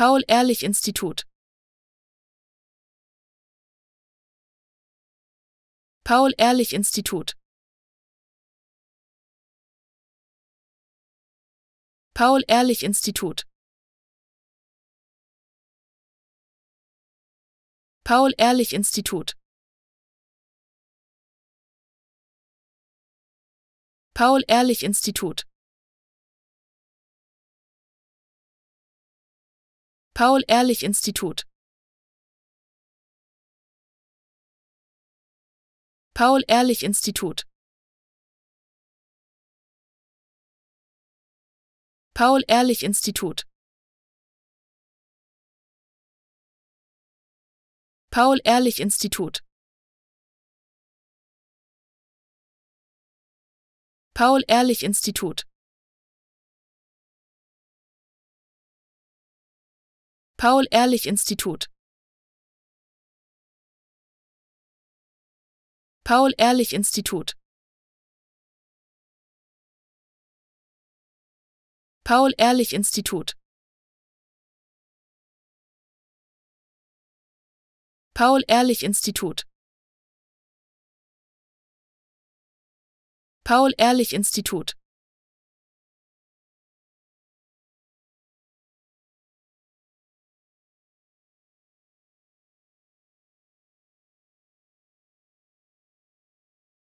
Paul-Ehrlich-Institut. Paul-Ehrlich-Institut. Paul-Ehrlich-Institut. Paul-Ehrlich-Institut. Paul-Ehrlich-Institut Paul-Ehrlich-Institut Paul-Ehrlich-Institut Paul-Ehrlich-Institut Paul-Ehrlich-Institut Paul-Ehrlich-Institut Paul-Ehrlich-Institut Paul-Ehrlich-Institut Paul-Ehrlich-Institut Paul-Ehrlich-Institut Paul-Ehrlich-Institut